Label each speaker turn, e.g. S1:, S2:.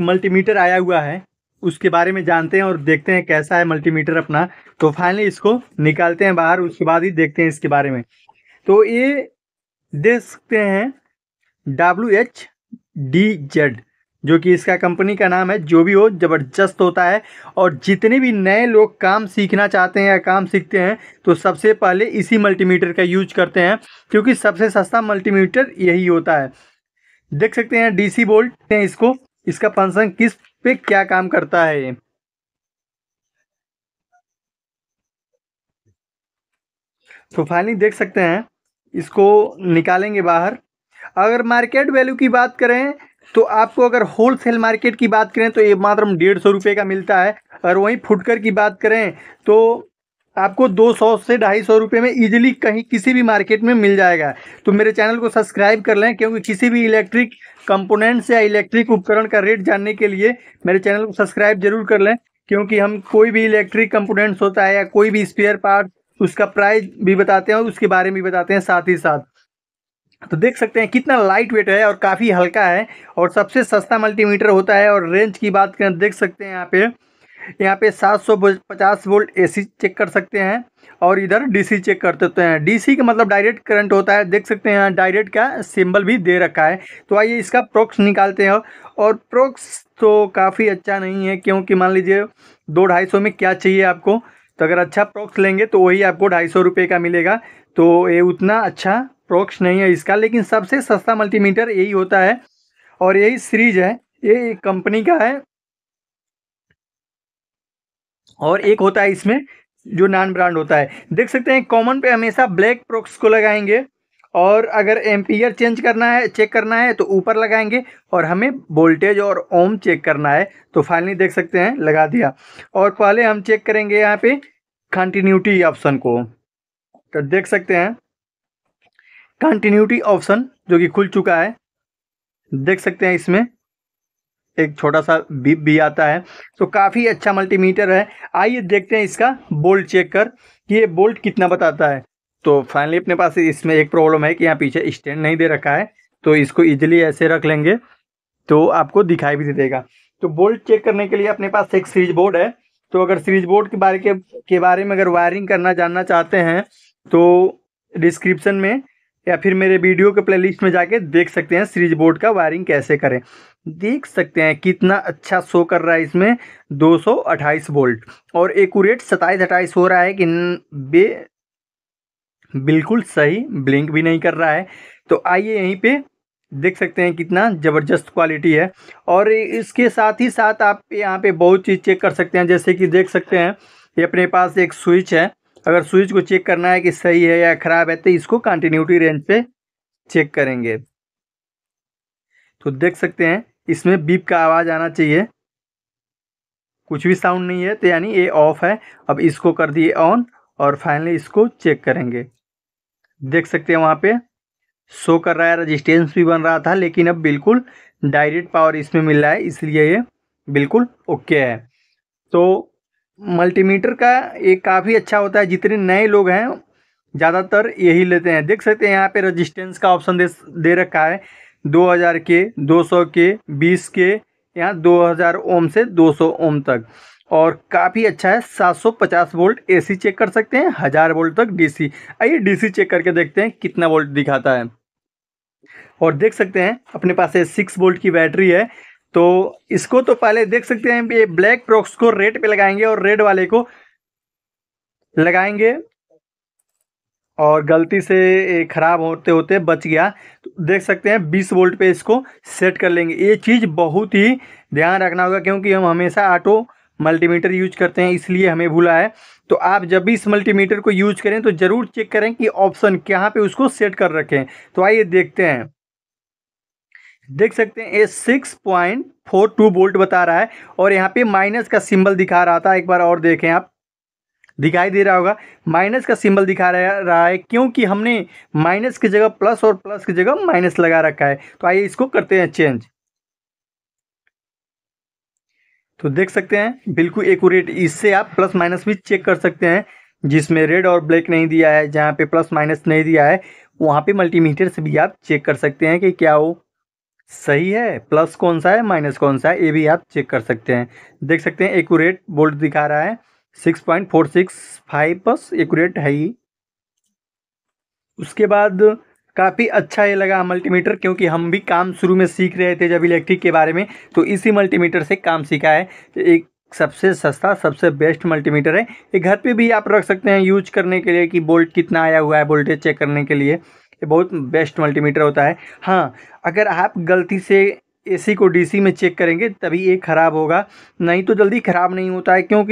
S1: multimeter आया हुआ है उसके बारे में जानते हैं और देखते हैं कैसा है मल्टीमीटर अपना तो फाइनली इसको निकालते हैं बाहर उसके बाद ही देखते हैं इसके बारे में तो ये देख सकते हैं डब्ल्यू एच डी जेड जो कि इसका कंपनी का नाम है जो भी हो ज़बरदस्त होता है और जितने भी नए लोग काम सीखना चाहते हैं या काम सीखते हैं तो सबसे पहले इसी मल्टीमीटर का यूज करते हैं क्योंकि सबसे सस्ता मल्टीमीटर यही होता है देख सकते हैं डीसी बोल्ट हैं इसको इसका फंक्शन किस पे क्या काम करता है तो फाइनली देख सकते हैं इसको निकालेंगे बाहर अगर मार्केट वैल्यू की बात करें तो आपको अगर होल सेल मार्केट की बात करें तो ये मात्र डेढ़ सौ रुपये का मिलता है और वहीं फुटकर की बात करें तो आपको 200 से ढाई सौ रुपये में इजीली कहीं किसी भी मार्केट में मिल जाएगा तो मेरे चैनल को सब्सक्राइब कर लें क्योंकि किसी भी इलेक्ट्रिक कंपोनेंट्स या इलेक्ट्रिक उपकरण का रेट जानने के लिए मेरे चैनल को सब्सक्राइब जरूर कर लें क्योंकि हम कोई भी इलेक्ट्रिक कंपोनेंट्स होता है या कोई भी स्पेयर पार्ट उसका प्राइस भी बताते हैं और उसके बारे में भी बताते हैं साथ ही साथ तो देख सकते हैं कितना लाइट वेट है और काफ़ी हल्का है और सबसे सस्ता मल्टीमीटर होता है और रेंज की बात करें देख सकते हैं यहाँ पे यहाँ पे 750 वोल्ट एसी चेक कर सकते हैं और इधर डीसी चेक कर देते हैं डीसी का मतलब डायरेक्ट करंट होता है देख सकते हैं यहाँ डायरेक्ट का सिंबल भी दे रखा है तो आइए इसका प्रोक्स निकालते हैं और प्रोक्स तो काफ़ी अच्छा नहीं है क्योंकि मान लीजिए दो ढाई सौ में क्या चाहिए आपको तो अगर अच्छा प्रोक्स लेंगे तो वही आपको ढाई सौ रुपये का मिलेगा तो ये उतना अच्छा प्रोक्स नहीं है इसका लेकिन सबसे सस्ता मल्टीमीटर यही होता है और यही सीरीज है ये कंपनी का है और एक होता है इसमें जो नान ब्रांड होता है देख सकते हैं कॉमन पे हमेशा ब्लैक प्रोक्स को लगाएंगे और अगर एम्पियर चेंज करना है चेक करना है तो ऊपर लगाएंगे और हमें वोल्टेज और ओम चेक करना है तो फाइनली देख सकते हैं लगा दिया और पहले हम चेक करेंगे यहाँ पे कंटिन्यूटी ऑप्शन को तो देख सकते हैं कंटिन्यूटी ऑप्शन जो कि खुल चुका है देख सकते हैं इसमें एक छोटा सा बीप भी आता है तो काफ़ी अच्छा मल्टीमीटर है आइए देखते हैं इसका बोल्ट चेक कर कि ये बोल्ट कितना बताता है तो फाइनली अपने पास इसमें एक प्रॉब्लम है कि यहाँ पीछे स्टैंड नहीं दे रखा है तो इसको ईजिली ऐसे रख लेंगे तो आपको दिखाई भी दे देगा तो बोल्ट चेक करने के लिए अपने पास एक स्विच बोर्ड है तो अगर स्विच बोर्ड के बारे के, के बारे में अगर वायरिंग करना जानना चाहते हैं तो डिस्क्रिप्शन में या फिर मेरे वीडियो के प्लेलिस्ट में जाके देख सकते हैं स्विच बोर्ड का वायरिंग कैसे करें देख सकते हैं कितना अच्छा शो कर रहा है इसमें 228 वोल्ट और एकूरेट सताईस अट्ठाईस हो रहा है कि बे बिल्कुल सही ब्लिंक भी नहीं कर रहा है तो आइए यहीं पे देख सकते हैं कितना ज़बरदस्त क्वालिटी है और इसके साथ ही साथ आप यहाँ पे बहुत चीज़ चेक कर सकते हैं जैसे कि देख सकते हैं ये अपने पास एक स्विच है अगर स्विच को चेक करना है कि सही है या ख़राब है तो इसको कंटिन्यूटी रेंज पे चेक करेंगे तो देख सकते हैं इसमें बीप का आवाज़ आना चाहिए कुछ भी साउंड नहीं है तो यानी ये ऑफ है अब इसको कर दिए ऑन और फाइनली इसको चेक करेंगे देख सकते हैं वहाँ पे शो कर रहा है रजिस्टेंस भी बन रहा था लेकिन अब बिल्कुल डायरेक्ट पावर इसमें मिल रहा है इसलिए ये बिल्कुल ओके है तो मल्टीमीटर का ये काफ़ी अच्छा होता है जितने नए लोग हैं ज़्यादातर यही लेते हैं देख सकते हैं यहाँ पे रजिस्टेंस का ऑप्शन दे दे रखा है 2000 के 200 के 20 के यहाँ 2000 ओम से 200 ओम तक और काफ़ी अच्छा है 750 वोल्ट एसी चेक कर सकते हैं हज़ार वोल्ट तक डीसी आइए डीसी चेक करके देखते हैं कितना वोल्ट दिखाता है और देख सकते हैं अपने पास है सिक्स वोल्ट की बैटरी है तो इसको तो पहले देख सकते हैं ये ब्लैक प्रॉक्स को रेड पे लगाएंगे और रेड वाले को लगाएंगे और गलती से ख़राब होते होते बच गया तो देख सकते हैं 20 वोल्ट पे इसको सेट कर लेंगे ये चीज़ बहुत ही ध्यान रखना होगा क्योंकि हम हमेशा ऑटो मल्टीमीटर यूज करते हैं इसलिए हमें भूला है तो आप जब भी इस मल्टीमीटर को यूज करें तो ज़रूर चेक करें कि ऑप्शन कहाँ पे उसको सेट कर रखें तो आइए देखते हैं देख सकते हैं ये six point four two volt बता रहा है और यहाँ पे माइनस का सिंबल दिखा रहा था एक बार और देखें आप दिखाई दे रहा होगा माइनस का सिंबल दिखा रहा है क्योंकि हमने माइनस की जगह प्लस और प्लस की जगह माइनस लगा रखा है तो आइए इसको करते हैं चेंज तो देख सकते हैं बिल्कुल एकूरेट इससे आप प्लस माइनस भी चेक कर सकते हैं जिसमें रेड और ब्लैक नहीं दिया है जहां पे प्लस माइनस नहीं दिया है वहां पे मल्टीमीटर से भी आप चेक कर सकते हैं कि क्या वो सही है प्लस कौन सा है माइनस कौन सा है ये भी आप चेक कर सकते हैं देख सकते हैं एकूरेट बोल्ट दिखा रहा है six point four six five बस एकट है ही उसके बाद काफ़ी अच्छा ये लगा मल्टीमीटर क्योंकि हम भी काम शुरू में सीख रहे थे जब इलेक्ट्रिक के बारे में तो इसी मल्टीमीटर से काम सीखा है एक सबसे सस्ता सबसे बेस्ट मल्टीमीटर है ये घर पे भी आप रख सकते हैं यूज करने के लिए कि बोल्ट कितना आया हुआ है वोल्टेज चेक करने के लिए ये बहुत बेस्ट मल्टीमीटर होता है हाँ अगर आप गलती से एसी को डीसी में चेक करेंगे तभी ये ख़राब होगा नहीं तो जल्दी ख़राब नहीं होता है क्योंकि